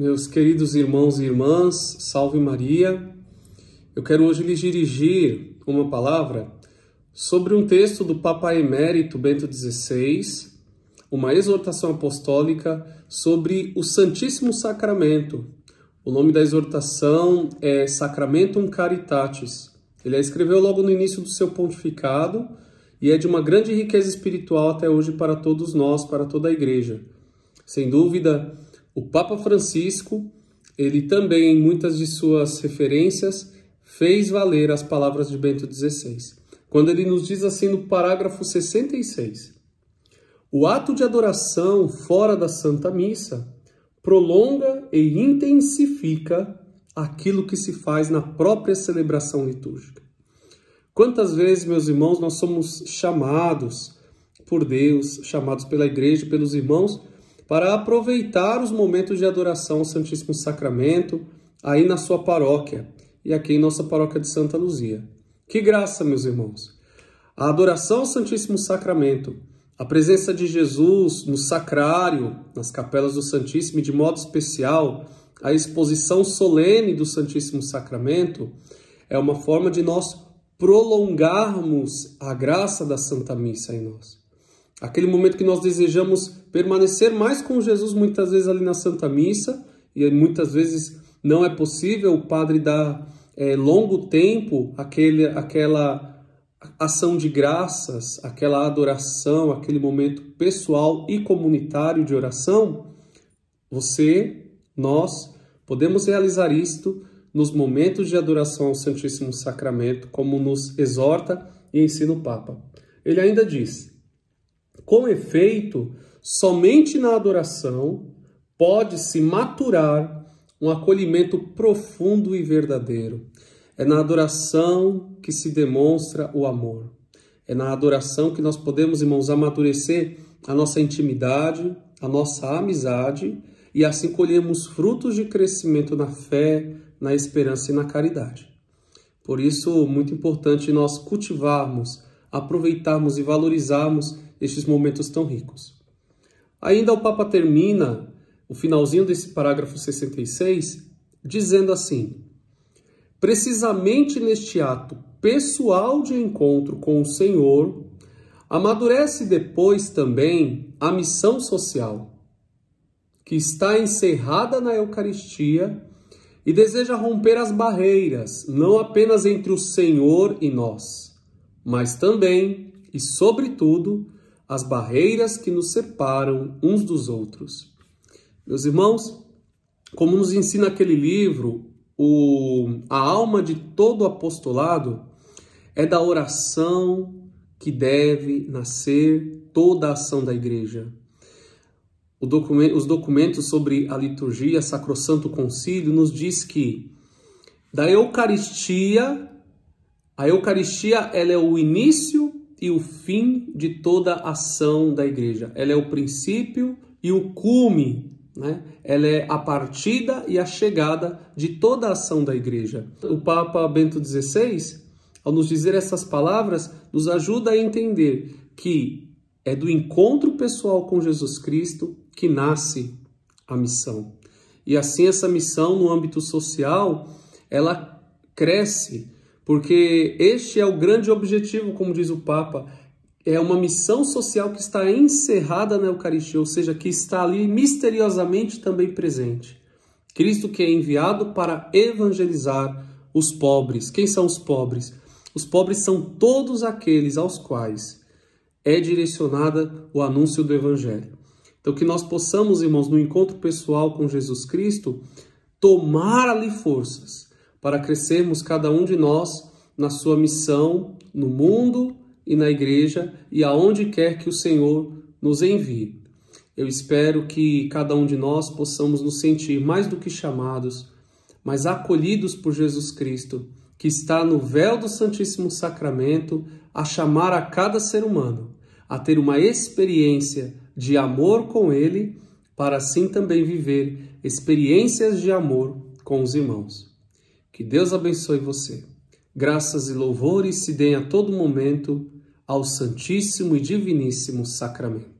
Meus queridos irmãos e irmãs, salve Maria. Eu quero hoje lhes dirigir uma palavra sobre um texto do Papa Emérito Bento XVI, uma exortação apostólica sobre o Santíssimo Sacramento. O nome da exortação é Sacramentum Caritatis. Ele a escreveu logo no início do seu pontificado e é de uma grande riqueza espiritual até hoje para todos nós, para toda a Igreja. Sem dúvida, o Papa Francisco, ele também, em muitas de suas referências, fez valer as palavras de Bento XVI, quando ele nos diz assim no parágrafo 66: O ato de adoração fora da Santa Missa prolonga e intensifica aquilo que se faz na própria celebração litúrgica. Quantas vezes, meus irmãos, nós somos chamados por Deus, chamados pela igreja, pelos irmãos, para aproveitar os momentos de adoração ao Santíssimo Sacramento aí na sua paróquia e aqui em nossa paróquia de Santa Luzia. Que graça, meus irmãos! A adoração ao Santíssimo Sacramento, a presença de Jesus no sacrário, nas capelas do Santíssimo e de modo especial, a exposição solene do Santíssimo Sacramento é uma forma de nós prolongarmos a graça da Santa Missa em nós. Aquele momento que nós desejamos permanecer mais com Jesus, muitas vezes ali na Santa Missa, e muitas vezes não é possível, o padre dá é, longo tempo aquele, aquela ação de graças, aquela adoração, aquele momento pessoal e comunitário de oração. Você, nós, podemos realizar isto nos momentos de adoração ao Santíssimo Sacramento, como nos exorta e ensina o Papa. Ele ainda diz: com efeito, somente na adoração pode-se maturar um acolhimento profundo e verdadeiro. É na adoração que se demonstra o amor. É na adoração que nós podemos, irmãos, amadurecer a nossa intimidade, a nossa amizade e assim colhermos frutos de crescimento na fé, na esperança e na caridade. Por isso, muito importante nós cultivarmos, aproveitarmos e valorizarmos estes momentos tão ricos. Ainda o Papa termina o finalzinho desse parágrafo 66 dizendo assim: Precisamente neste ato pessoal de encontro com o Senhor, amadurece depois também a missão social, que está encerrada na Eucaristia e deseja romper as barreiras, não apenas entre o Senhor e nós, mas também e sobretudo as barreiras que nos separam uns dos outros. Meus irmãos, como nos ensina aquele livro, o, a alma de todo apostolado é da oração que deve nascer toda a ação da igreja. Documento, os documentos sobre a liturgia, Sacrosanto Concílio, nos diz que da Eucaristia, a Eucaristia ela é o início e o fim de toda ação da igreja. Ela é o princípio e o cume, né? Ela é a partida e a chegada de toda a ação da igreja. O Papa Bento XVI, ao nos dizer essas palavras, nos ajuda a entender que é do encontro pessoal com Jesus Cristo que nasce a missão. E assim essa missão no âmbito social, ela cresce porque este é o grande objetivo, como diz o Papa, é uma missão social que está encerrada na Eucaristia, ou seja, que está ali misteriosamente também presente. Cristo que é enviado para evangelizar os pobres. Quem são os pobres? Os pobres são todos aqueles aos quais é direcionada o anúncio do evangelho. Então que nós possamos, irmãos, no encontro pessoal com Jesus Cristo, tomar ali forças para crescermos cada um de nós na sua missão no mundo e na igreja e aonde quer que o Senhor nos envie. Eu espero que cada um de nós possamos nos sentir mais do que chamados, mas acolhidos por Jesus Cristo, que está no véu do Santíssimo Sacramento a chamar a cada ser humano a ter uma experiência de amor com Ele, para assim também viver experiências de amor com os irmãos. Que Deus abençoe você. Graças e louvores se deem a todo momento ao Santíssimo e Diviníssimo Sacramento.